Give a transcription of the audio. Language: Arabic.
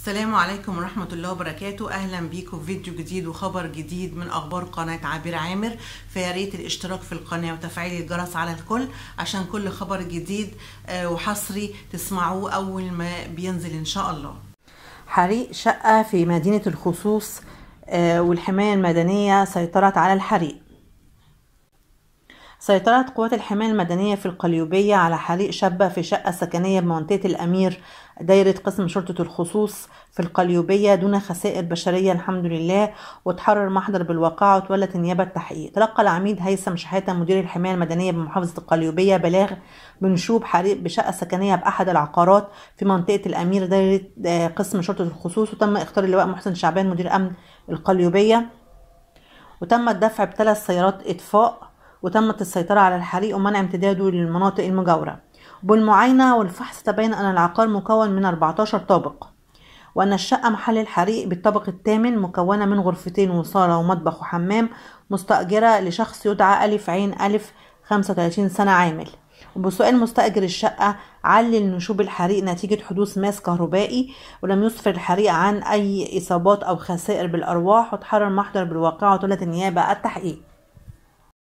السلام عليكم ورحمة الله وبركاته أهلا بيكم في فيديو جديد وخبر جديد من أخبار قناة عبير عامر فياريت الاشتراك في القناة وتفعيل الجرس على الكل عشان كل خبر جديد آه، وحصري تسمعوه أول ما بينزل إن شاء الله حريق شقة في مدينة الخصوص آه، والحماية المدنية سيطرت على الحريق سيطرت قوات الحماية المدنية في القليوبية على حريق شابة في شقة سكنية بمنطقة الأمير دايرة قسم شرطة الخصوص في القليوبية دون خسائر بشرية الحمد لله وتحرر محضر بالواقعة وتولت النيابة التحقيق تلقى العميد هيثم شحاتة مدير الحماية المدنية بمحافظة القليوبية بلاغ بنشوب حريق بشقة سكنية بأحد العقارات في منطقة الأمير دايرة آه، قسم شرطة الخصوص وتم اختيار اللواء محسن شعبان مدير أمن القليوبية وتم الدفع بثلاث سيارات إطفاء وتمت السيطرة على الحريق ومنع امتداده للمناطق المجاورة بالمعاينة والفحص تبين أن العقار مكون من 14 طابق وأن الشقة محل الحريق بالطبق الثامن مكونة من غرفتين وصالة ومطبخ وحمام مستأجرة لشخص يدعى ألف عين ألف 35 سنة عامل وبسؤال مستأجر الشقة علل نشوب الحريق نتيجة حدوث ماس كهربائي ولم يسفر الحريق عن أي إصابات أو خسائر بالأرواح وتحرر محضر بالواقعة وطلت النيابة التحقيق